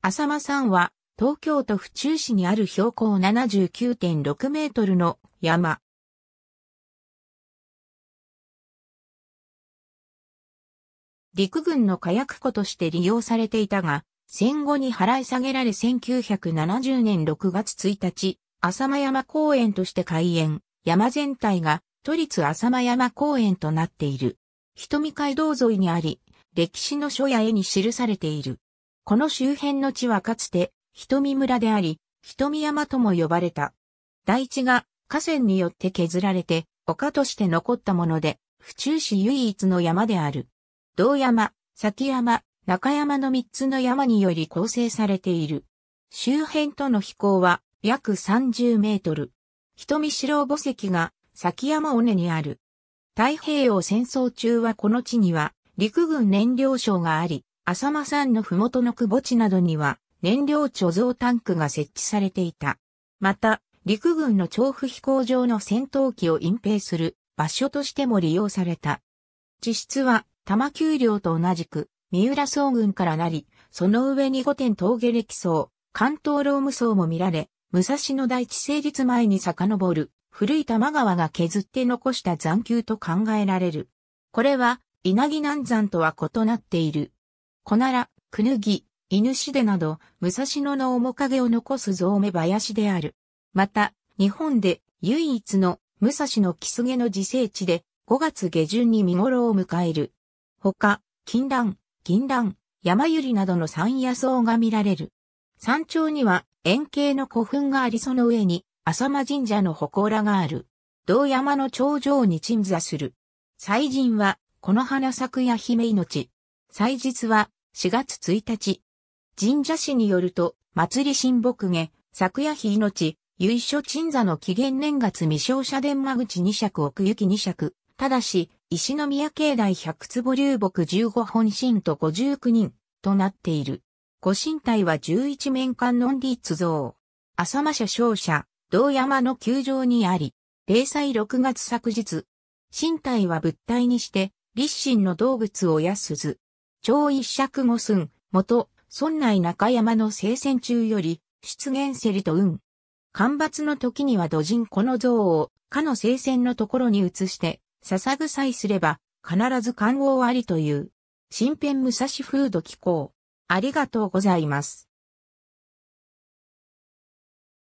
浅間山は、東京都府中市にある標高79.6メートルの山。陸軍の火薬庫として利用されていたが、戦後に払い下げられ1970年6月1日、浅間山公園として開園、山全体が都立浅間山公園となっている。瞳街道沿いにあり、歴史の書や絵に記されている。この周辺の地はかつて、瞳村であり、瞳山とも呼ばれた。大地が河川によって削られて、丘として残ったもので、府中市唯一の山である。道山、崎山、中山の三つの山により構成されている。周辺との飛行は約30メートル。瞳白墓石が崎山尾根にある。太平洋戦争中はこの地には陸軍燃料省があり、浅間山の麓の窪地などには燃料貯蔵タンクが設置されていた。また、陸軍の調布飛行場の戦闘機を隠蔽する場所としても利用された。地質は多摩丘陵と同じく三浦総軍からなり、その上に御殿峠歴層、関東ローム層も見られ、武蔵野大地成立前に遡る古い多摩川が削って残した残丘と考えられる。これは稲城南山とは異なっている。小なら、くぬぎ、犬しでなど、武蔵野の面影を残すゾウメ林である。また、日本で唯一の武蔵野木すげの自生地で、5月下旬に見頃を迎える。他、金蘭、銀蘭、山ゆりなどの山野草が見られる。山頂には円形の古墳がありその上に浅間神社の祠がある。道山の頂上に鎮座する。祭神は、この花咲くや姫命。祭日は、4月1日。神社史によると、祭り神木下、昨夜日命、由緒鎮座の紀元年月未勝社殿間口二尺奥行き二尺。ただし、石宮境内百坪流木十五本神と十九人となっている。ご神体は十一面観音立像。浅間社勝者、道山の球場にあり、零祭六月昨日。神体は物体にして、立身の動物を安ず。超一尺五寸、元、村内中山の聖戦中より、出現せりと運。干ばつの時には土人この像を、かの聖戦のところに移して、捧ぐさえすれば、必ず感応ありという。新編武蔵風土機構。ありがとうございます。